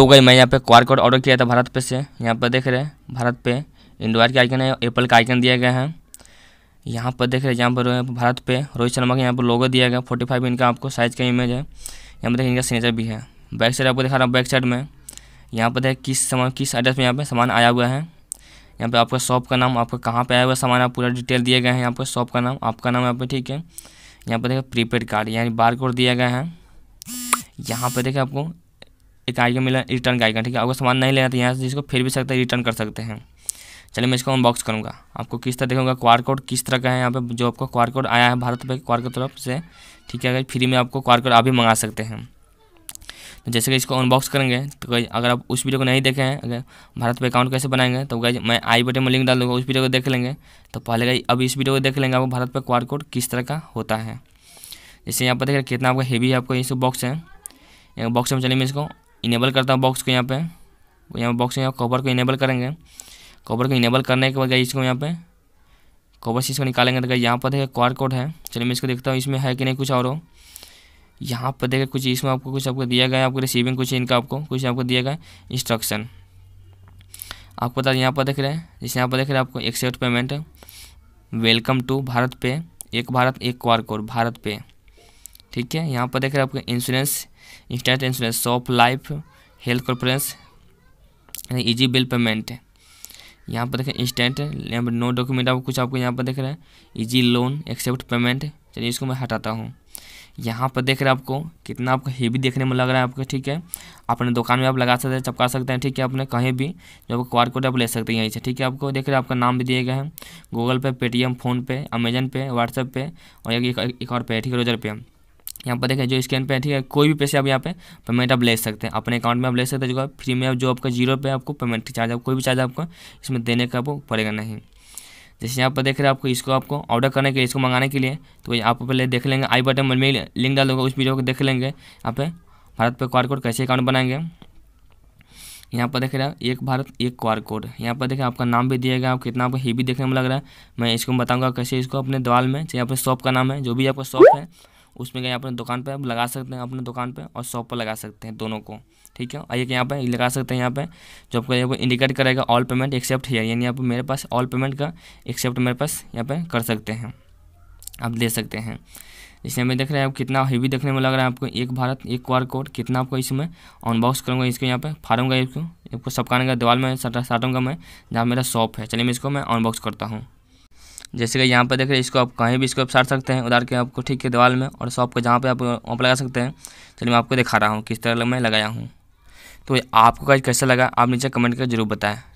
तो गई मैं यहाँ पे क्वार कोड ऑर्डर किया था भारत पे से यहाँ पर देख रहे हैं भारत पे इंडोर के आइकन है एप्पल का आइकन दिया गया है यहाँ पर देख रहे हैं यहाँ पर भारत पे रोहित शर्मा का यहाँ पर लोगो दिया गया फोर्टी फाइव इनका आपको साइज का इमेज है यहाँ पर देखें इनका सिग्नेचर भी है बैक साइड आपको दिखा रहा हूँ बैक साइड में यहाँ पर देखें किस सामान किस एड्रेस में यहाँ पर सामान आया हुआ है यहाँ पर आपका शॉप का नाम आपका कहाँ पर आया हुआ सामान आप पूरा डिटेल दिया गया है यहाँ पर शॉप का नाम आपका नाम यहाँ पे ठीक है यहाँ पर देखिए प्रीपेड कार्ड यानी बार कोड दिया गया है यहाँ पर देखिए आपको एक आइकन मिला रिटर्न का आइकन ठीक है आपको सामान नहीं लेना तो यहाँ से जिसको फिर भी सकते हैं रिटर्न कर सकते हैं चलिए मैं इसको अनबॉक्स करूँगा आपको किस तरह देखूँगा क्वार कोड किस तरह का है यहाँ पे जो आपको क्वार कोड आया है भारत पे क्वार की तरफ से ठीक है अगर फ्री में आपको क्वार कोड आप भी मंगा सकते हैं तो जैसे कि इसको अनबॉक्स करेंगे तो अगर आप उस वीडियो को नहीं देखे हैं अगर भारत पे अकाउंट कैसे बनाएंगे तो गई मैं आई बटन में लिंक डाल दूँगा उस वीडियो को देख लेंगे तो पहले गई अब इस वीडियो को देख लेंगे आपको भारत पे क्वार कोड किस तरह का होता है जैसे यहाँ पर देखिए कितना आपका हेवी है आपको ये सब बॉक्स है बॉक्स में चलिए मैं इसको इनेबल करता हूँ बॉक्स को यहाँ पे यहाँ बॉक्स में कवर को इनेबल करेंगे कवर को इनेबल करने के बाद इसको यहाँ पे कवर से इसको निकालेंगे तो क्या यहाँ पर देखिए क्वार कोड है चलिए मैं इसको देखता हूँ इसमें है कि नहीं कुछ और हो यहाँ पर देखिए कुछ इसमें आपको कुछ आपको दिया गया है आपको रिसीविंग कुछ इनका आपको कुछ आपको दिया गया इंस्ट्रक्शन आपको बता यहाँ पर देख रहे हैं जैसे यहाँ पर देख रहे हैं आपको accept payment welcome to BharatPe एक भारत एक क्वार कोड भारत पे ठीक है यहाँ पर देख रहे हैं आपका insurance instant insurance shop life health कॉर्पोरेंस इजी बिल पेमेंट यहाँ पर देखें इंस्टेंट यहाँ पर नो डॉक्यूमेंट आपको कुछ आपको यहाँ पर देख रहे हैं इजी लोन एक्सेप्ट पेमेंट चलिए इसको मैं हटाता हूँ यहाँ पर देख रहे हैं आपको कितना आपको हेवी देखने में लग रहा है आपको ठीक है अपने दुकान में आप लगा सकते हैं चपका सकते हैं ठीक है अपने कहीं भी जो आपको क्यूआर कोड आप ले सकते हैं यहीं से ठीक है आपको देख रहे हैं आपका नाम भी दिए गए हैं Google Pay Paytm PhonePe Amazon Pay WhatsApp Pay और एक, एक और पे ठीक है रोजर पे यहाँ पर देखें जो स्कैन पे है ठीक है कोई भी पैसे आप यहाँ पे पेमेंट आप ले सकते हैं अपने अकाउंट में आप ले सकते हैं जो फ्री में आप जो आपका जीरो पे आपको पेमेंट चार्ज आप कोई भी चार्ज आपको इसमें देने का आपको पड़ेगा नहीं जैसे यहाँ पर देख रहे हैं आपको इसको आपको ऑर्डर करने के लिए इसको मंगाने के लिए तो आप पहले देख लेंगे आई बटन में लिंक डाल दूँगा उस वीडियो को देख लेंगे यहाँ पे भारत पे क्वार कोड कैसे अकाउंट बनाएंगे यहाँ पर देख रहे हैं एक भारत एक क्वार कोड यहाँ पर देखें आपका नाम भी दिया गया आप कितना आपको हेवी देखने में लग रहा है मैं इसको बताऊँगा कैसे इसको अपने दवाल में चाहे अपने शॉप का नाम है जो भी आपका शॉप है उसमें क्या अपने दुकान पर आप लगा सकते हैं अपने दुकान पर और शॉप पर लगा सकते हैं दोनों को ठीक है और एक यहाँ पर लगा सकते हैं यहाँ पर जो आपको यहाँ इंडिकेट करेगा ऑल पेमेंट एक्सेप्ट है यानी आप मेरे पास ऑल पेमेंट का एक्सेप्ट मेरे पास यहाँ पर कर सकते हैं आप ले सकते हैं इसमें हमें देख रहे हैं आप कितना हेवी देखने में लग रहा है आपको एक भारत एक क्वार कोड कितना आपको इसमें अनबॉक्स करूँगा इसको यहाँ पे फाड़ूंगा इसको आपको सबकाने का दीवार में साटूंगा मैं जहाँ मेरा शॉप है चलिए मैं इसको मैं अनबॉक्स करता हूँ जैसे कि यहाँ पर देख रहे हैं इसको आप कहीं भी इसको आप साड़ सकते हैं उधार के आपको ठीक है दीवार में और शॉप को जहाँ पे आप वहाँ पर लगा सकते हैं चलिए मैं आपको दिखा रहा हूँ किस तरह मैं लगाया हूँ तो आपको कैसा लगा आप नीचे कमेंट करके जरूर बताएं